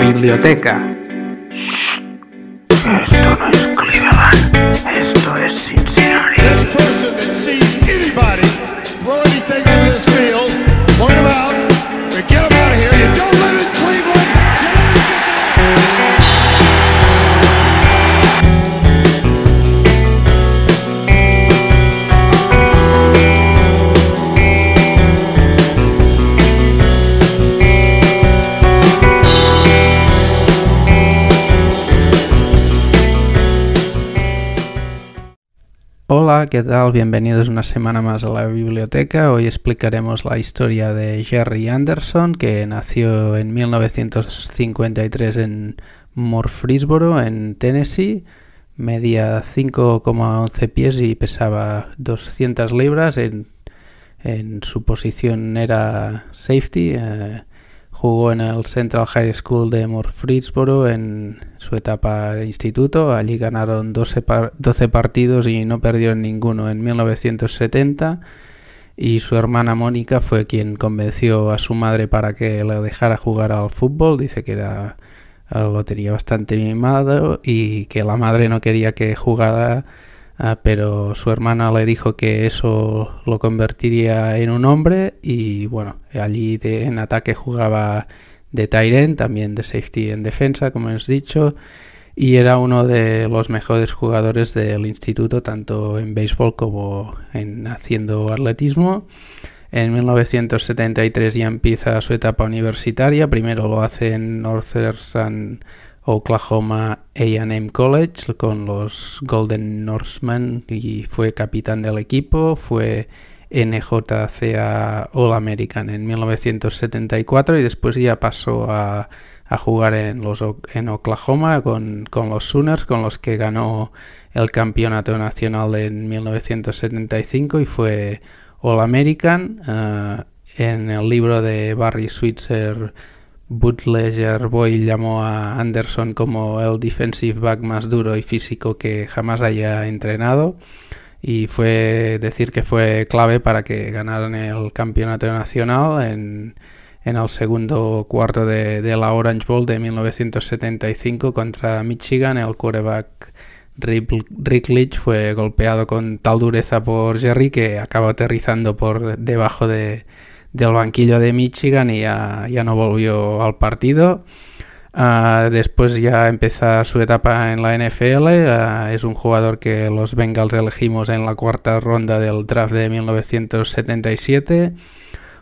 biblioteca. Esto no es Cleveland, esto es sin. ¿qué tal? Bienvenidos una semana más a la biblioteca. Hoy explicaremos la historia de Jerry Anderson, que nació en 1953 en Murfreesboro, en Tennessee. Medía 5,11 pies y pesaba 200 libras. En, su posición era safety, eh, Jugó en el Central High School de North en su etapa de instituto. Allí ganaron 12, partidos y no perdió ninguno en 1970 y su hermana Mónica fue quien convenció a su madre para que la dejara jugar al fútbol. Dice que era, lo tenía bastante mimado y que la madre no quería que jugara Ah, pero su hermana le dijo que eso lo convertiría en un hombre y bueno, allí en ataque jugaba de Tyrant, también de safety en defensa, como hemos dicho, y era uno de los mejores jugadores del instituto, tanto en béisbol como en haciendo atletismo. En 1973 ya empieza su etapa universitaria, primero lo hace en Northern Oklahoma AM College con los Golden Norsemen y fue capitán del equipo, fue NJCA All American en 1974 y después ya pasó a, a jugar en, los, en Oklahoma con, con los Sooners, con los que ganó el campeonato nacional en 1975 y fue All American. Eh, en el libro de Barry Switzer Bootlegger Boy llamó a Anderson como el defensive back más duro y físico que jamás haya entrenado y fue decir que fue clave para que ganaran el campeonato nacional en, el segundo cuarto de, la Orange Bowl de 1975 contra Michigan. El quarterback Rick Leach fue golpeado con tal dureza por Jerry que acaba aterrizando por debajo de, del banquillo de Michigan y ya, no volvió al partido. Ah, después ya empezó su etapa en la NFL. Ah, es un jugador que los Bengals elegimos en la cuarta ronda del draft de 1977.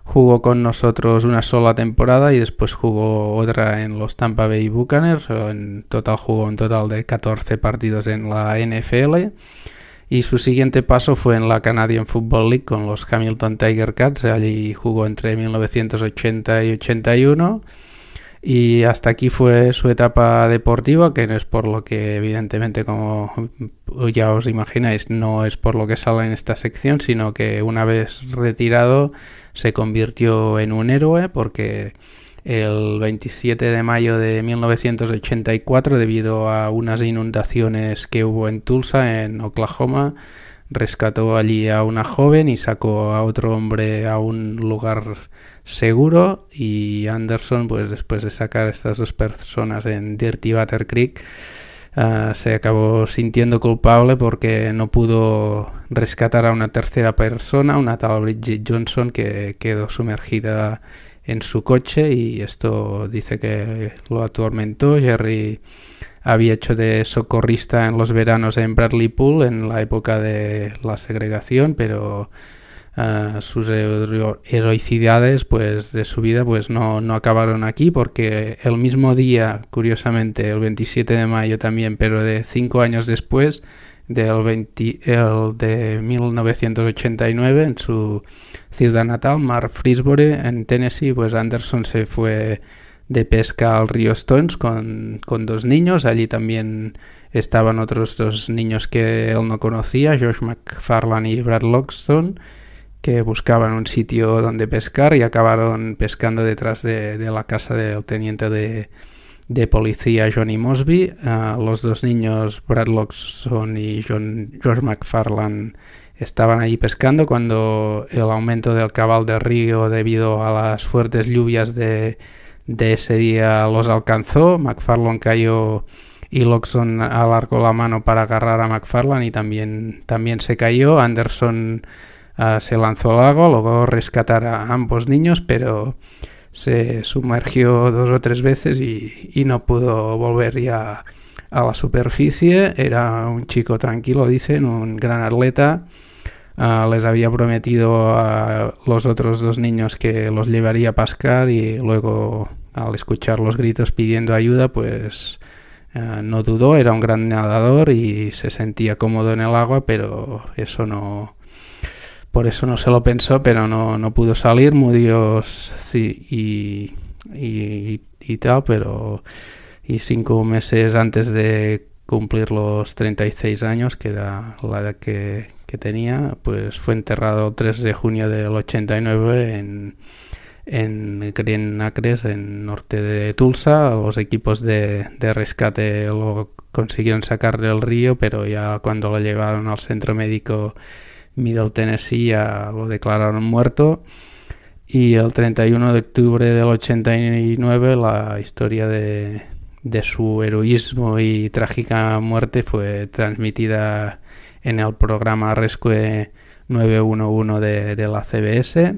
Jugó con nosotros una sola temporada y después jugó otra en los Tampa Bay Buccaneers. En total jugó un total de 14 partidos en la NFL y su siguiente paso fue en la Canadian Football League con los Hamilton Tiger Cats. Allí jugó entre 1980 y 81 y hasta aquí fue su etapa deportiva, que no es por lo que evidentemente como ya os imagináis no es por lo que sale en esta sección, sino que una vez retirado se convirtió en un héroe porque el 27 de mayo de 1984 debido a unas inundaciones que hubo en Tulsa, en Oklahoma. Rescató allí a una joven y sacó a otro hombre a un lugar seguro y Anderson pues después de sacar a estas dos personas en Dirty Butter Creek ah, se acabó sintiendo culpable porque no pudo rescatar a una tercera persona, una tal Bridget Johnson, que quedó sumergida en su coche y esto dice que lo atormentó. Jerry había hecho de socorrista en los veranos en Bradley Pool en la época de la segregación, pero ah, sus heroicidades pues, de su vida pues, no, no acabaron aquí porque el mismo día, curiosamente, el 27 de mayo también, pero de cinco años después, del 20, de 1989 en su ciudad natal, Mar en Tennessee, pues Anderson se fue de pesca al río Stones con, con dos niños. Allí también estaban otros dos niños que él no conocía, Josh McFarlane y Brad Lockstone, que buscaban un sitio donde pescar y acabaron pescando detrás de, de la casa del teniente de, de policía Johnny Mosby. Eh, los dos niños, Brad Lockson y John, George McFarlane, estaban ahí pescando cuando el aumento del cabal del río debido a las fuertes lluvias de, ese día los alcanzó. McFarlane cayó y Lockson alargó la mano para agarrar a McFarlane y también, también se cayó. Anderson eh, se lanzó al agua luego rescatar a ambos niños, pero se sumergió dos o tres veces y, no pudo volver ya a la superficie. Era un chico tranquilo, dicen, un gran atleta. Ah, les había prometido a los otros dos niños que los llevaría a pascar y luego al escuchar los gritos pidiendo ayuda, pues ah, no dudó, era un gran nadador y se sentía cómodo en el agua, pero eso no, por eso no se lo pensó, pero no, no pudo salir, murió y, y, tal, pero y cinco meses antes de cumplir los 36 años, que era la edad que, que tenía, pues fue enterrado 3 de junio del 89 en, en Green Acres, en norte de Tulsa. Los equipos de, de, rescate lo consiguieron sacar del río, pero ya cuando lo llevaron al centro médico Middle Tennessee ya lo declararon muerto. Y el 31 de octubre del 89 la historia de, de su heroísmo y trágica muerte fue transmitida en el programa Rescue 911 de, la CBS.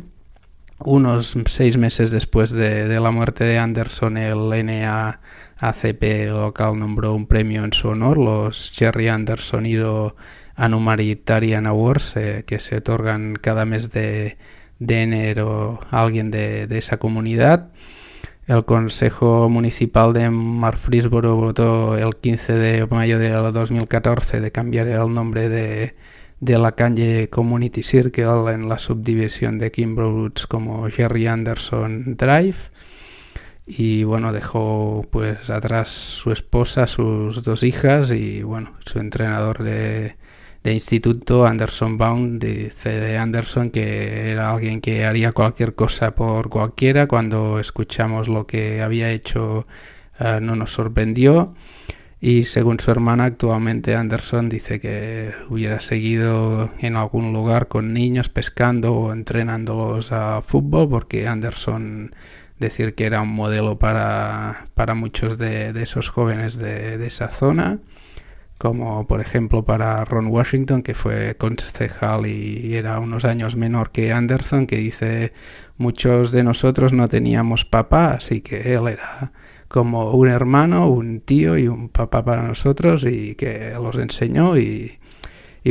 Unos seis meses después de, la muerte de Anderson, el NAACP local nombró un premio en su honor, los Cherry ido Anumaritarian Awards eh, que se otorgan cada mes de, enero a alguien de, esa comunidad. El Consejo Municipal de Marfrisboro votó el 15 de mayo del 2014 de cambiar el nombre de, de la calle Community Circle en la subdivisión de woods como Jerry Anderson Drive y bueno dejó pues atrás su esposa sus dos hijas y bueno su entrenador de, instituto, Anderson Baum, dice de Anderson que era alguien que haría cualquier cosa por cualquiera. Cuando escuchamos lo que había hecho eh, no nos sorprendió. Y según su hermana, actualmente Anderson dice que hubiera seguido en algún lugar con niños pescando o entrenándolos a fútbol, porque Anderson decir que era un modelo para, muchos de, esos jóvenes de esa zona como por ejemplo para Ron Washington, que fue concejal y era unos años menor que Anderson, que dice, muchos de nosotros no teníamos papá, así que él era como un hermano, un tío y un papá para nosotros y que los enseñó y,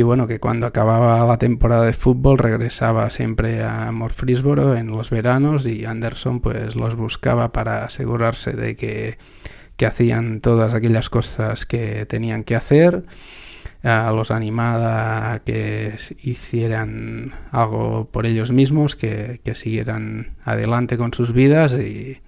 bueno, que cuando acababa la temporada de fútbol regresaba siempre a Morfrisboro en los veranos y Anderson pues los buscaba para asegurarse de que que hacían todas aquellas cosas que tenían que hacer, a los animada que hicieran algo por ellos mismos, que, siguieran adelante con sus vidas y,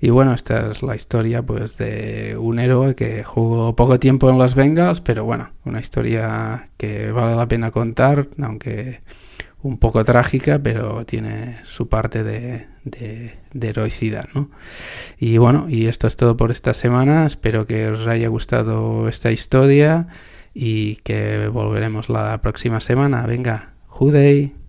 y bueno, esta es la historia pues de un héroe que jugó poco tiempo en Las vengas pero bueno, una historia que vale la pena contar, aunque un poco trágica, pero tiene su parte de, de, heroicidad, ¿no? Y bueno, y esto es todo por esta semana. Espero que os haya gustado esta historia y que volveremos la próxima semana. Venga, Judei.